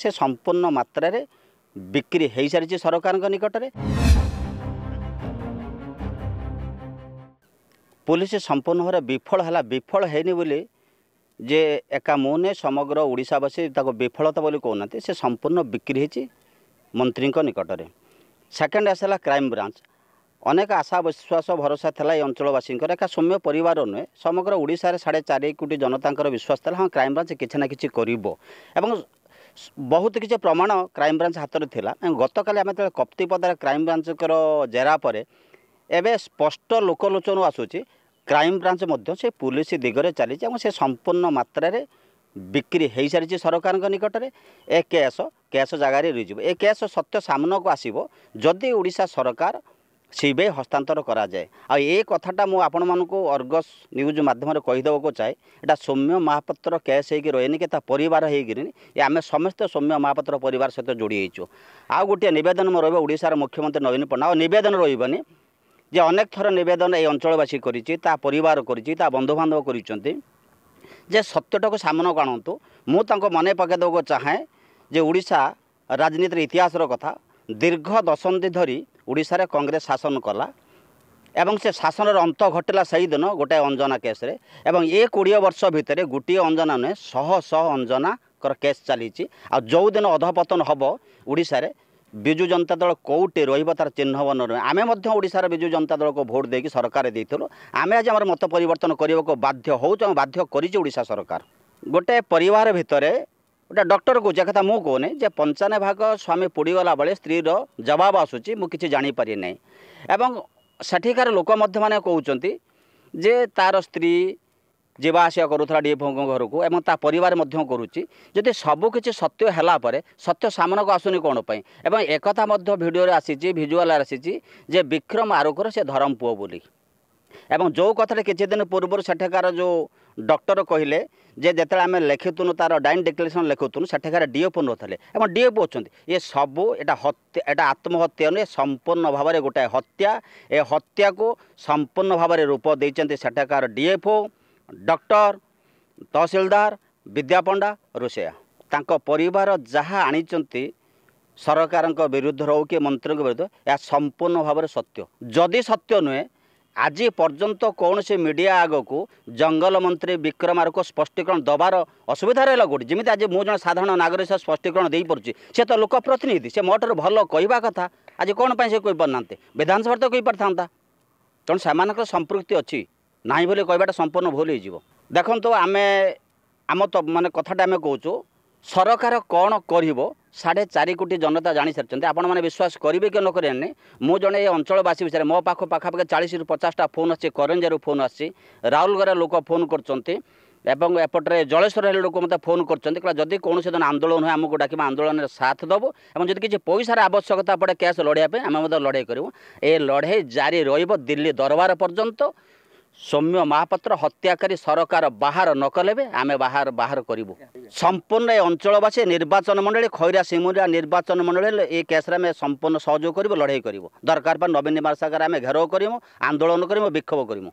ସେ ସମ୍ପୂର୍ଣ୍ଣ ମାତ୍ରାରେ ବିକ୍ରି ହୋଇସାରିଛି ସରକାରଙ୍କ ନିକଟରେ ପୋଲିସ ସମ୍ପୂର୍ଣ୍ଣ ଭାବରେ ବିଫଳ ହେଲା ବିଫଳ ହୋଇନି ବୋଲି ଯେ ଏକା ମୁଁ ନୁହେଁ ସମଗ୍ର ଓଡ଼ିଶାବାସୀ ତାକୁ ବିଫଳତା ବୋଲି କହୁନାହାନ୍ତି ସେ ସମ୍ପୂର୍ଣ୍ଣ ବିକ୍ରି ହୋଇଛି ମନ୍ତ୍ରୀଙ୍କ ନିକଟରେ ସେକେଣ୍ଡ ଆସିଲା କ୍ରାଇମବ୍ରାଞ୍ଚ ଅନେକ ଆଶା ବିଶ୍ୱାସ ଭରସା ଥିଲା ଏଇ ଅଞ୍ଚଳବାସୀଙ୍କର ଏକା ସୌମ୍ୟ ପରିବାର ନୁହେଁ ସମଗ୍ର ଓଡ଼ିଶାରେ ସାଢ଼େ ଚାରି କୋଟି ଜନତାଙ୍କର ବିଶ୍ୱାସ ଥିଲା ହଁ କ୍ରାଇମବ୍ରାଞ୍ଚ କିଛି ନା କିଛି କରିବ ଏବଂ ବହୁତ କିଛି ପ୍ରମାଣ କ୍ରାଇମବ୍ରାଞ୍ଚ ହାତରେ ଥିଲା ଗତକାଲି ଆମେ ଯେତେବେଳେ କପ୍ତିପଦାରେ କ୍ରାଇମବ୍ରାଞ୍ଚଙ୍କର ଜେରା ପରେ ଏବେ ସ୍ପଷ୍ଟ ଲୋକଲୋଚନ ଆସୁଛି କ୍ରାଇମବ୍ରାଞ୍ଚ ମଧ୍ୟ ସେ ପୁଲିସ ଦିଗରେ ଚାଲିଛି ଏବଂ ସେ ସମ୍ପୂର୍ଣ୍ଣ ମାତ୍ରାରେ ବିକ୍ରି ହୋଇସାରିଛି ସରକାରଙ୍କ ନିକଟରେ ଏ କେସ୍ କେସ୍ ଜାଗାରେ ରହିଯିବ ଏ କେସ୍ ସତ୍ୟ ସାମ୍ନାକୁ ଆସିବ ଯଦି ଓଡ଼ିଶା ସରକାର ସିବିଆଇ ହସ୍ତାନ୍ତର କରାଯାଏ ଆଉ ଏ କଥାଟା ମୁଁ ଆପଣମାନଙ୍କୁ ଅର୍ଗସ୍ ନ୍ୟୁଜ୍ ମାଧ୍ୟମରେ କହିଦେବାକୁ ଚାହେଁ ଏଇଟା ସୌମ୍ୟ ମହାପାତ୍ର କେସ୍ ହେଇକି ରହେନି କି ତା ପରିବାର ହେଇକିରି ଏ ଆମେ ସମସ୍ତେ ସୌମ୍ୟ ମହାପାତ୍ର ପରିବାର ସହିତ ଯୋଡ଼ି ହେଇଛୁ ଆଉ ଗୋଟିଏ ନିବେଦନ ମୁଁ ରହିବ ଓଡ଼ିଶାର ମୁଖ୍ୟମନ୍ତ୍ରୀ ନବୀନ ପଟ୍ଟନାୟକ ଆଉ ନିବେଦନ ରହିବନି ଯେ ଅନେକ ଥର ନିବେଦନ ଏ ଅଞ୍ଚଳବାସୀ କରିଛି ତା ପରିବାର କରିଛି ତା ବନ୍ଧୁବାନ୍ଧବ କରିଛନ୍ତି ଯେ ସତ୍ୟଟାକୁ ସାମନାକୁ ଆଣନ୍ତୁ ମୁଁ ତାଙ୍କ ମନେ ପକାଇଦେବାକୁ ଚାହେଁ ଯେ ଓଡ଼ିଶା ରାଜନୀତିର ଇତିହାସର କଥା ଦୀର୍ଘ ଦଶନ୍ଧି ଧରି ଓଡ଼ିଶାରେ କଂଗ୍ରେସ ଶାସନ କଲା ଏବଂ ସେ ଶାସନର ଅନ୍ତ ଘଟିଲା ସେହିଦିନ ଗୋଟାଏ ଅଞ୍ଜନା କେସ୍ରେ ଏବଂ ଏ କୋଡ଼ିଏ ବର୍ଷ ଭିତରେ ଗୋଟିଏ ଅଞ୍ଜନା ନୁହେଁ ଶହ ଶହ ଅଞ୍ଜନାଙ୍କର କେସ୍ ଚାଲିଛି ଆଉ ଯେଉଁଦିନ ଅଧପତନ ହେବ ଓଡ଼ିଶାରେ ବିଜୁ ଜନତା ଦଳ କେଉଁଠି ରହିବ ତା'ର ଚିହ୍ନ ବର୍ଣ୍ଣ ନୁହେଁ ଆମେ ମଧ୍ୟ ଓଡ଼ିଶାର ବିଜୁ ଜନତା ଦଳକୁ ଭୋଟ୍ ଦେଇକି ସରକାର ଦେଇଥିଲୁ ଆମେ ଆଜି ଆମର ମତ ପରିବର୍ତ୍ତନ କରିବାକୁ ବାଧ୍ୟ ହେଉଛୁ ଆମେ ବାଧ୍ୟ କରିଛି ଓଡ଼ିଶା ସରକାର ଗୋଟେ ପରିବାର ଭିତରେ ଗୋଟେ ଡକ୍ଟର କହୁଛି କଥା ମୁଁ କହୁନି ଯେ ପଞ୍ଚାନବେ ଭାଗ ସ୍ୱାମୀ ପୋଡ଼ିଗଲା ବେଳେ ସ୍ତ୍ରୀର ଜବାବ ଆସୁଛି ମୁଁ କିଛି ଜାଣିପାରି ନାହିଁ ଏବଂ ସେଠିକାର ଲୋକ ମଧ୍ୟ ମାନେ କହୁଛନ୍ତି ଯେ ତା'ର ସ୍ତ୍ରୀ ଯିବା ଆସିବା କରୁଥିଲା ଡିଏଫଙ୍କ ଘରକୁ ଏବଂ ତା ପରିବାର ମଧ୍ୟ କରୁଛି ଯଦି ସବୁକିଛି ସତ୍ୟ ହେଲା ପରେ ସତ୍ୟ ସାମ୍ନାକୁ ଆସୁନି କ'ଣ ପାଇଁ ଏବଂ ଏକଥା ମଧ୍ୟ ଭିଡ଼ିଓରେ ଆସିଛି ଭିଜୁଆଲ୍ରେ ଆସିଛି ଯେ ବିକ୍ରମ ଆରୋକର ସେ ଧରମ ପୁଅ ବୋଲି ଏବଂ ଯେଉଁ କଥାରେ କିଛି ଦିନ ପୂର୍ବରୁ ସେଠାକାର ଯେଉଁ ଡକ୍ଟର କହିଲେ ଯେ ଯେତେବେଳେ ଆମେ ଲେଖିଥିଲୁ ତାର ଡାଇନ ଡିକ୍ଲେରେସନ୍ ଲେଖୁଥିଲୁ ସେଠାକାର ଡିଓପୁ ନଥିଲେ ଏବଂ ଡିଓପୁ ଅଛନ୍ତି ଏ ସବୁ ଏଇଟା ହତ୍ୟା ଏଇଟା ଆତ୍ମହତ୍ୟା ନୁହେଁ ସମ୍ପୂର୍ଣ୍ଣ ଭାବରେ ଗୋଟାଏ ହତ୍ୟା ଏ ହତ୍ୟାକୁ ସମ୍ପୂର୍ଣ୍ଣ ଭାବରେ ରୂପ ଦେଇଛନ୍ତି ସେଠାକାର ଡିଏଫ୍ଓ ଡକ୍ଟର ତହସିଲଦାର ବିଦ୍ୟାପଣ୍ଡା ରୋଷେୟା ତାଙ୍କ ପରିବାର ଯାହା ଆଣିଛନ୍ତି ସରକାରଙ୍କ ବିରୁଦ୍ଧରେ ହେଉ କି ମନ୍ତ୍ରୀଙ୍କ ବିରୁଦ୍ଧ ଏହା ସମ୍ପୂର୍ଣ୍ଣ ଭାବରେ ସତ୍ୟ ଯଦି ସତ୍ୟ ନୁହେଁ ଆଜି ପର୍ଯ୍ୟନ୍ତ କୌଣସି ମିଡ଼ିଆ ଆଗକୁ ଜଙ୍ଗଲ ମନ୍ତ୍ରୀ ବିକ୍ରମାର୍କ ସ୍ପଷ୍ଟୀକରଣ ଦେବାର ଅସୁବିଧା ରହିଲା କେଉଁଠି ଯେମିତି ଆଜି ମୁଁ ଜଣେ ସାଧାରଣ ନାଗରିକ ସହ ସ୍ପଷ୍ଟୀକରଣ ଦେଇପାରୁଛି ସେ ତ ଲୋକ ପ୍ରତିନିଧି ସେ ମୋଠାରୁ ଭଲ କହିବା କଥା ଆଜି କ'ଣ ପାଇଁ ସେ କହିପାରୁନାହାନ୍ତି ବିଧାନସଭାରେ ତ କହିପାରିଥାନ୍ତା ତେଣୁ ସେମାନଙ୍କର ସମ୍ପୃକ୍ତି ଅଛି ନାହିଁ ବୋଲି କହିବାଟା ସମ୍ପୂର୍ଣ୍ଣ ଭୁଲ ହେଇଯିବ ଦେଖନ୍ତୁ ଆମେ ଆମ ତ ମାନେ କଥାଟା ଆମେ କହୁଛୁ ସରକାର କ'ଣ କରିବ ସାଢ଼େ ଚାରି କୋଟି ଜନତା ଜାଣିସାରିଛନ୍ତି ଆପଣମାନେ ବିଶ୍ୱାସ କରିବେ କି ନ କରିବେନି ମୁଁ ଜଣେ ଏ ଅଞ୍ଚଳବାସୀ ବିଷୟରେ ମୋ ପାଖ ପାଖାପାଖି ଚାଳିଶରୁ ପଚାଶଟା ଫୋନ୍ ଆସିଛି କରଞ୍ଜାରୁ ଫୋନ୍ ଆସିଛି ରାଉରକେଲାର ଲୋକ ଫୋନ୍ କରୁଛନ୍ତି ଏବଂ ଏପଟରେ ଜଳେଶ୍ୱର ହେଲେ ଲୋକ ମୋତେ ଫୋନ୍ କରୁଛନ୍ତି କହିଲା ଯଦି କୌଣସି ଦିନ ଆନ୍ଦୋଳନ ହୁଏ ଆମକୁ ଡାକିବା ଆନ୍ଦୋଳନରେ ସାଥ ଦେବୁ ଏବଂ ଯଦି କିଛି ପଇସାର ଆବଶ୍ୟକତା ପଡ଼େ କ୍ୟାସ୍ ଲଢ଼େଇବା ପାଇଁ ଆମେ ମଧ୍ୟ ଲଢ଼େଇ କରିବୁ ଏ ଲଢ଼େଇ ଜାରି ରହିବ ଦିଲ୍ଲୀ ଦରବାର ପର୍ଯ୍ୟନ୍ତ ସୌମ୍ୟ ମହାପାତ୍ର ହତ୍ୟାକାରୀ ସରକାର ବାହାର ନ କଲେବେ ଆମେ ବାହାର ବାହାର କରିବୁ ସମ୍ପୂର୍ଣ୍ଣ ଏ ଅଞ୍ଚଳବାସୀ ନିର୍ବାଚନ ମଣ୍ଡଳୀ ଖଇରା ସିମୁରିଆ ନିର୍ବାଚନ ମଣ୍ଡଳୀ ଏ କେସ୍ରେ ଆମେ ସମ୍ପୂର୍ଣ୍ଣ ସହଯୋଗ କରିବୁ ଲଢ଼େଇ କରିବୁ ଦରକାର ପାଇଁ ନବୀନ ନିବାସାଗାର ଆମେ ଘେରାଉ କରିବୁ ଆନ୍ଦୋଳନ କରିବୁ ବିକ୍ଷୋଭ କରିବୁ